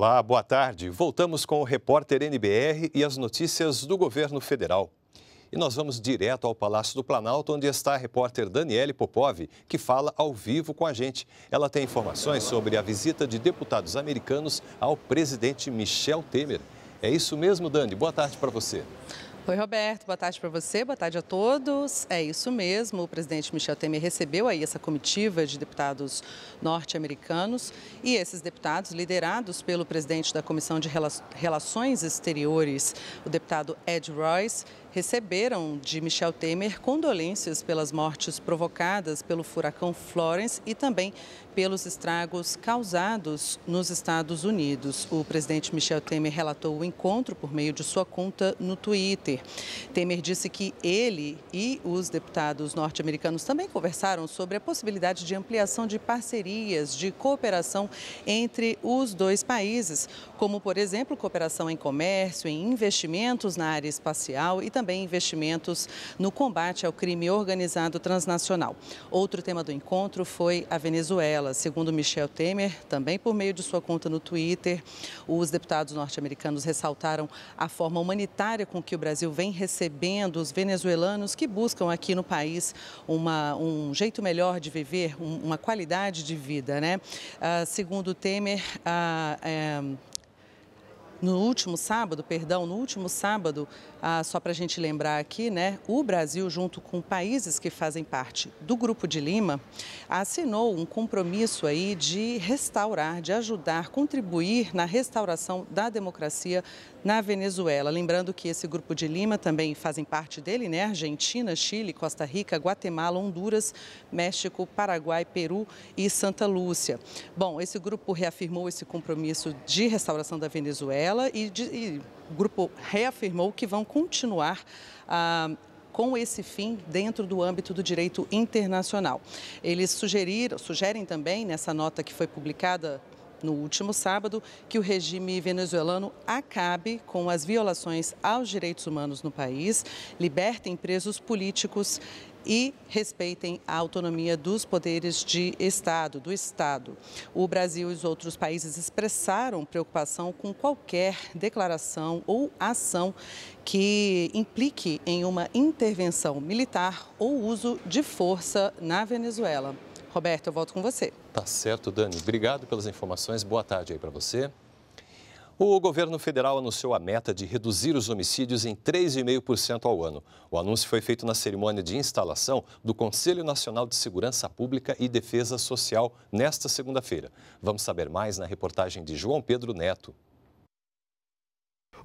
Olá, boa tarde. Voltamos com o repórter NBR e as notícias do governo federal. E nós vamos direto ao Palácio do Planalto, onde está a repórter Daniele Popov, que fala ao vivo com a gente. Ela tem informações sobre a visita de deputados americanos ao presidente Michel Temer. É isso mesmo, Dani. Boa tarde para você. Oi, Roberto. Boa tarde para você, boa tarde a todos. É isso mesmo, o presidente Michel Temer recebeu aí essa comitiva de deputados norte-americanos e esses deputados, liderados pelo presidente da Comissão de Relações Exteriores, o deputado Ed Royce, receberam de Michel Temer condolências pelas mortes provocadas pelo furacão Florence e também pelos estragos causados nos Estados Unidos. O presidente Michel Temer relatou o encontro por meio de sua conta no Twitter. Temer disse que ele e os deputados norte-americanos também conversaram sobre a possibilidade de ampliação de parcerias, de cooperação entre os dois países, como, por exemplo, cooperação em comércio, em investimentos na área espacial e também também investimentos no combate ao crime organizado transnacional. Outro tema do encontro foi a Venezuela. Segundo Michel Temer, também por meio de sua conta no Twitter, os deputados norte-americanos ressaltaram a forma humanitária com que o Brasil vem recebendo os venezuelanos que buscam aqui no país uma, um jeito melhor de viver, uma qualidade de vida. Né? Ah, segundo Temer, a ah, é, no último sábado, perdão, no último sábado, ah, só para a gente lembrar aqui, né, o Brasil, junto com países que fazem parte do Grupo de Lima, assinou um compromisso aí de restaurar, de ajudar, contribuir na restauração da democracia na Venezuela. Lembrando que esse Grupo de Lima também fazem parte dele, né, Argentina, Chile, Costa Rica, Guatemala, Honduras, México, Paraguai, Peru e Santa Lúcia. Bom, esse grupo reafirmou esse compromisso de restauração da Venezuela e, de, e o grupo reafirmou que vão continuar a ah, com esse fim dentro do âmbito do direito internacional. Eles sugeriram, sugerem também nessa nota que foi publicada no último sábado, que o regime venezuelano acabe com as violações aos direitos humanos no país, libertem presos políticos e respeitem a autonomia dos poderes de Estado, do Estado. O Brasil e os outros países expressaram preocupação com qualquer declaração ou ação que implique em uma intervenção militar ou uso de força na Venezuela. Roberto, eu volto com você. Tá certo, Dani. Obrigado pelas informações. Boa tarde aí para você. O governo federal anunciou a meta de reduzir os homicídios em 3,5% ao ano. O anúncio foi feito na cerimônia de instalação do Conselho Nacional de Segurança Pública e Defesa Social nesta segunda-feira. Vamos saber mais na reportagem de João Pedro Neto.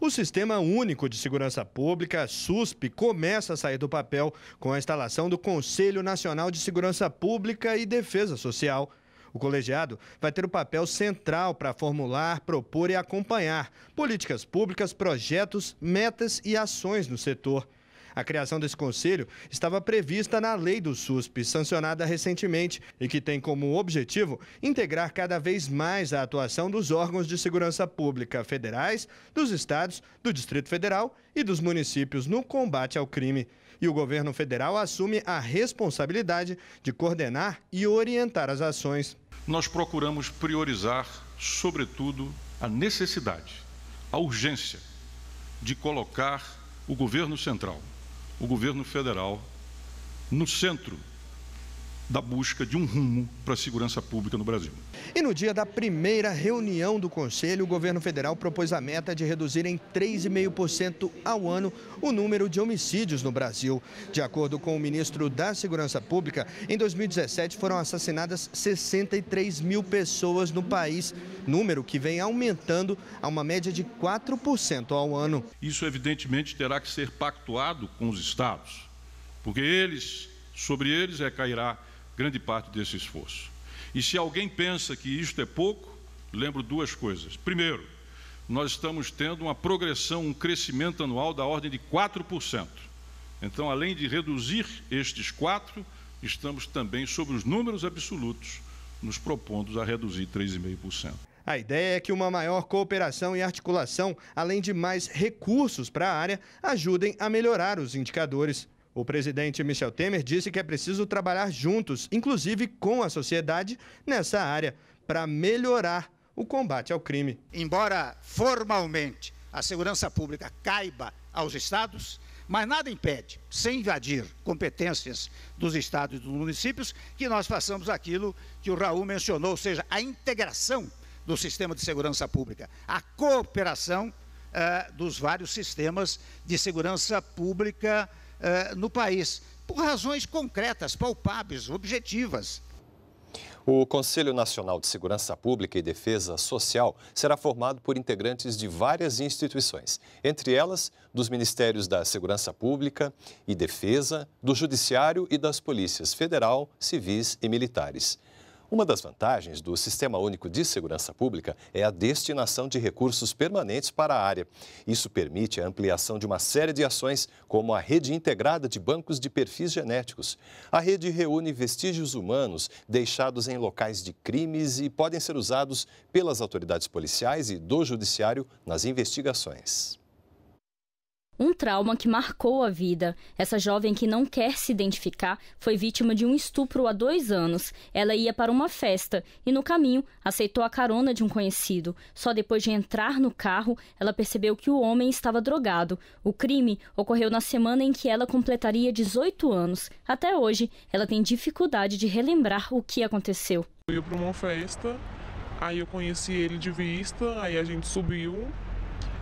O Sistema Único de Segurança Pública, SUSP, começa a sair do papel com a instalação do Conselho Nacional de Segurança Pública e Defesa Social. O colegiado vai ter o um papel central para formular, propor e acompanhar políticas públicas, projetos, metas e ações no setor. A criação desse conselho estava prevista na lei do SUSP, sancionada recentemente, e que tem como objetivo integrar cada vez mais a atuação dos órgãos de segurança pública federais, dos estados, do Distrito Federal e dos municípios no combate ao crime e o governo federal assume a responsabilidade de coordenar e orientar as ações. Nós procuramos priorizar, sobretudo, a necessidade, a urgência de colocar o governo central, o governo federal, no centro da busca de um rumo para a segurança pública no Brasil. E no dia da primeira reunião do Conselho, o governo federal propôs a meta de reduzir em 3,5% ao ano o número de homicídios no Brasil. De acordo com o ministro da Segurança Pública, em 2017 foram assassinadas 63 mil pessoas no país, número que vem aumentando a uma média de 4% ao ano. Isso, evidentemente, terá que ser pactuado com os estados, porque eles, sobre eles recairá é grande parte desse esforço. E se alguém pensa que isto é pouco, lembro duas coisas. Primeiro, nós estamos tendo uma progressão, um crescimento anual da ordem de 4%. Então, além de reduzir estes 4, estamos também, sobre os números absolutos, nos propondo a reduzir 3,5%. A ideia é que uma maior cooperação e articulação, além de mais recursos para a área, ajudem a melhorar os indicadores. O presidente Michel Temer disse que é preciso trabalhar juntos, inclusive com a sociedade, nessa área, para melhorar o combate ao crime. Embora formalmente a segurança pública caiba aos estados, mas nada impede, sem invadir competências dos estados e dos municípios, que nós façamos aquilo que o Raul mencionou, ou seja, a integração do sistema de segurança pública, a cooperação uh, dos vários sistemas de segurança pública eh, no país, por razões concretas, palpáveis, objetivas. O Conselho Nacional de Segurança Pública e Defesa Social será formado por integrantes de várias instituições, entre elas dos Ministérios da Segurança Pública e Defesa, do Judiciário e das Polícias Federal, Civis e Militares. Uma das vantagens do Sistema Único de Segurança Pública é a destinação de recursos permanentes para a área. Isso permite a ampliação de uma série de ações, como a rede integrada de bancos de perfis genéticos. A rede reúne vestígios humanos deixados em locais de crimes e podem ser usados pelas autoridades policiais e do judiciário nas investigações um trauma que marcou a vida. Essa jovem que não quer se identificar foi vítima de um estupro há dois anos. Ela ia para uma festa e, no caminho, aceitou a carona de um conhecido. Só depois de entrar no carro, ela percebeu que o homem estava drogado. O crime ocorreu na semana em que ela completaria 18 anos. Até hoje, ela tem dificuldade de relembrar o que aconteceu. Eu ia para uma festa, aí eu conheci ele de vista, aí a gente subiu,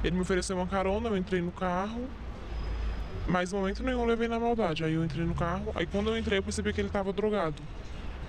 ele me ofereceu uma carona, eu entrei no carro. Mas momento nenhum eu levei na maldade. Aí eu entrei no carro, aí quando eu entrei eu percebi que ele estava drogado.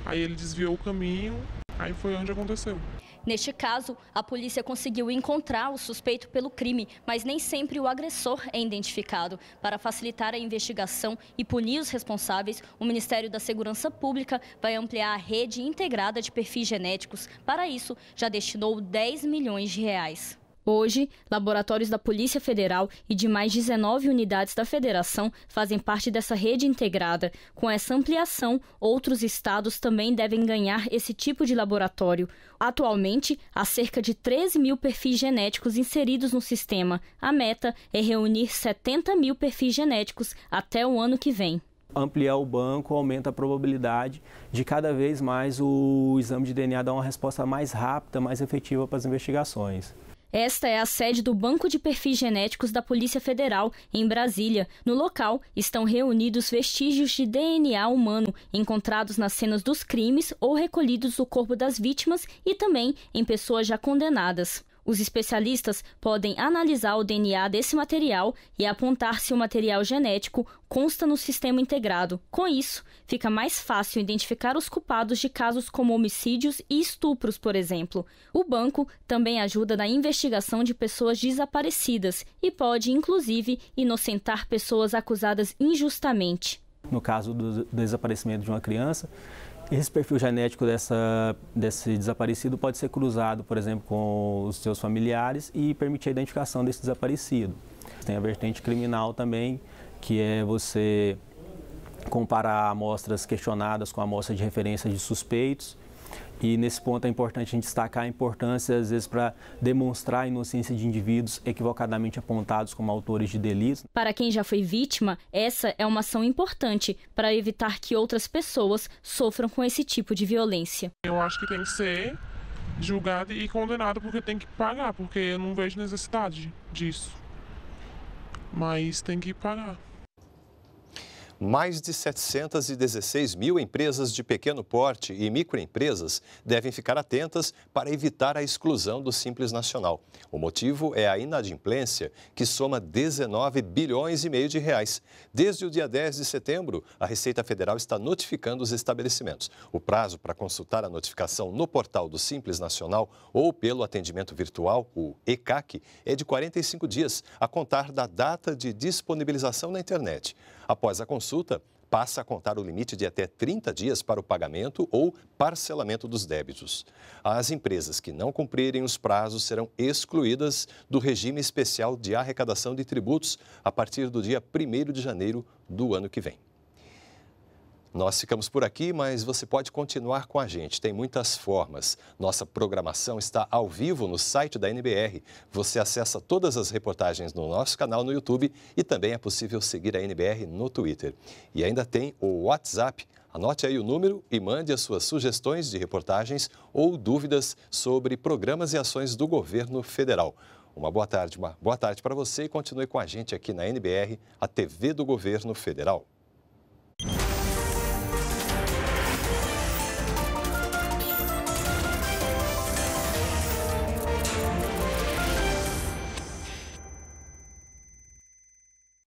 Aí ele desviou o caminho, aí foi onde aconteceu. Neste caso, a polícia conseguiu encontrar o suspeito pelo crime, mas nem sempre o agressor é identificado. Para facilitar a investigação e punir os responsáveis, o Ministério da Segurança Pública vai ampliar a rede integrada de perfis genéticos. Para isso, já destinou 10 milhões de reais. Hoje, laboratórios da Polícia Federal e de mais 19 unidades da Federação fazem parte dessa rede integrada. Com essa ampliação, outros estados também devem ganhar esse tipo de laboratório. Atualmente, há cerca de 13 mil perfis genéticos inseridos no sistema. A meta é reunir 70 mil perfis genéticos até o ano que vem ampliar o banco aumenta a probabilidade de cada vez mais o exame de DNA dar uma resposta mais rápida, mais efetiva para as investigações. Esta é a sede do Banco de Perfis Genéticos da Polícia Federal, em Brasília. No local estão reunidos vestígios de DNA humano encontrados nas cenas dos crimes ou recolhidos do corpo das vítimas e também em pessoas já condenadas. Os especialistas podem analisar o DNA desse material e apontar se o material genético consta no sistema integrado. Com isso, fica mais fácil identificar os culpados de casos como homicídios e estupros, por exemplo. O banco também ajuda na investigação de pessoas desaparecidas e pode, inclusive, inocentar pessoas acusadas injustamente. No caso do desaparecimento de uma criança, esse perfil genético dessa, desse desaparecido pode ser cruzado, por exemplo, com os seus familiares e permitir a identificação desse desaparecido. Tem a vertente criminal também, que é você comparar amostras questionadas com amostras de referência de suspeitos e nesse ponto é importante a gente destacar a importância, às vezes, para demonstrar a inocência de indivíduos equivocadamente apontados como autores de delitos. Para quem já foi vítima, essa é uma ação importante para evitar que outras pessoas sofram com esse tipo de violência. Eu acho que tem que ser julgado e condenado porque tem que pagar, porque eu não vejo necessidade disso. Mas tem que pagar. Mais de 716 mil empresas de pequeno porte e microempresas devem ficar atentas para evitar a exclusão do Simples Nacional. O motivo é a inadimplência, que soma 19 bilhões e meio de reais. Desde o dia 10 de setembro, a Receita Federal está notificando os estabelecimentos. O prazo para consultar a notificação no portal do Simples Nacional ou pelo atendimento virtual, o ECAC, é de 45 dias, a contar da data de disponibilização na internet. Após a consulta, consulta passa a contar o limite de até 30 dias para o pagamento ou parcelamento dos débitos. As empresas que não cumprirem os prazos serão excluídas do regime especial de arrecadação de tributos a partir do dia 1 de janeiro do ano que vem. Nós ficamos por aqui, mas você pode continuar com a gente. Tem muitas formas. Nossa programação está ao vivo no site da NBR. Você acessa todas as reportagens no nosso canal no YouTube e também é possível seguir a NBR no Twitter. E ainda tem o WhatsApp. Anote aí o número e mande as suas sugestões de reportagens ou dúvidas sobre programas e ações do governo federal. Uma boa tarde, uma boa tarde para você e continue com a gente aqui na NBR, a TV do Governo Federal.